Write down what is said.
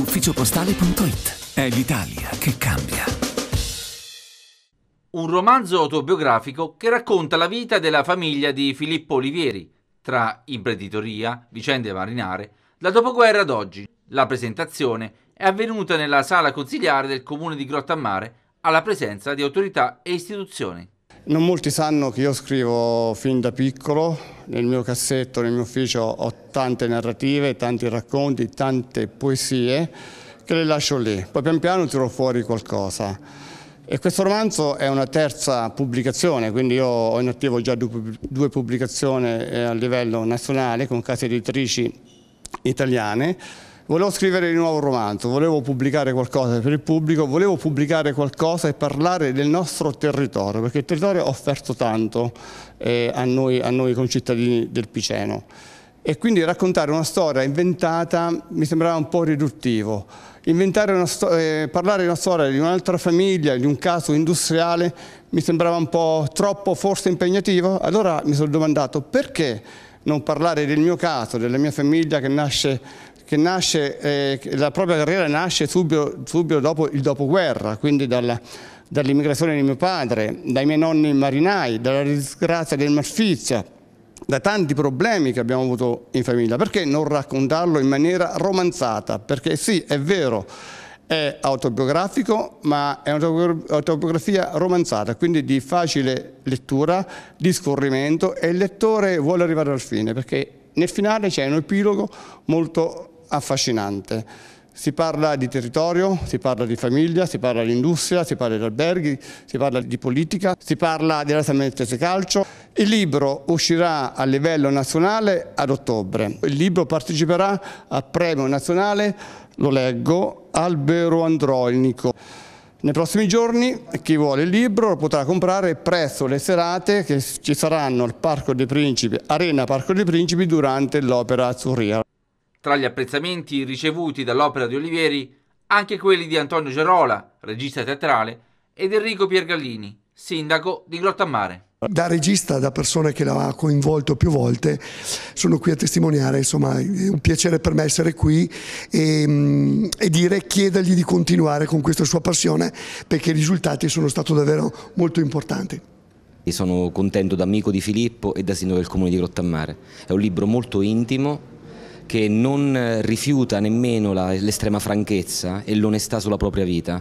ufficiopostale.it. È l'Italia che cambia. Un romanzo autobiografico che racconta la vita della famiglia di Filippo Olivieri, tra imprenditoria, vicende marinare, dal dopoguerra ad oggi. La presentazione è avvenuta nella sala consigliare del comune di Grottammare alla presenza di autorità e istituzioni. Non molti sanno che io scrivo fin da piccolo, nel mio cassetto, nel mio ufficio ho tante narrative, tanti racconti, tante poesie che le lascio lì, poi pian piano tiro fuori qualcosa. E questo romanzo è una terza pubblicazione, quindi io ho in attivo già due pubblicazioni eh, a livello nazionale con case editrici italiane, Volevo scrivere di nuovo un romanzo, volevo pubblicare qualcosa per il pubblico, volevo pubblicare qualcosa e parlare del nostro territorio, perché il territorio ha offerto tanto eh, a, noi, a noi concittadini del Piceno. E quindi raccontare una storia inventata mi sembrava un po' riduttivo. Eh, parlare una storia di un'altra famiglia, di un caso industriale, mi sembrava un po' troppo forse impegnativo. Allora mi sono domandato perché non parlare del mio caso, della mia famiglia che nasce che nasce, eh, la propria carriera nasce subito, subito dopo il dopoguerra, quindi dalla, dall'immigrazione di mio padre, dai miei nonni marinai, dalla disgrazia del Marfizia, da tanti problemi che abbiamo avuto in famiglia. Perché non raccontarlo in maniera romanzata? Perché sì, è vero, è autobiografico, ma è un'autobiografia romanzata, quindi di facile lettura, di scorrimento e il lettore vuole arrivare al fine, perché nel finale c'è un epilogo molto affascinante. Si parla di territorio, si parla di famiglia, si parla di industria, si parla di alberghi, si parla di politica, si parla di Rastamense Calcio. Il libro uscirà a livello nazionale ad ottobre. Il libro parteciperà al premio nazionale, lo leggo, Albero Andronico. Nei prossimi giorni chi vuole il libro lo potrà comprare presso le serate che ci saranno al Parco dei Principi, Arena Parco dei Principi durante l'opera azzurria. Tra gli apprezzamenti ricevuti dall'opera di Olivieri anche quelli di Antonio Gerola, regista teatrale, ed Enrico Piergallini, sindaco di Grottamare. Da regista, da persona che l'ha coinvolto più volte, sono qui a testimoniare, insomma è un piacere per me essere qui e, mm, e dire chiedergli di continuare con questa sua passione perché i risultati sono stati davvero molto importanti. E Sono contento da amico di Filippo e da sindaco del comune di Grottamare. È un libro molto intimo che non rifiuta nemmeno l'estrema franchezza e l'onestà sulla propria vita.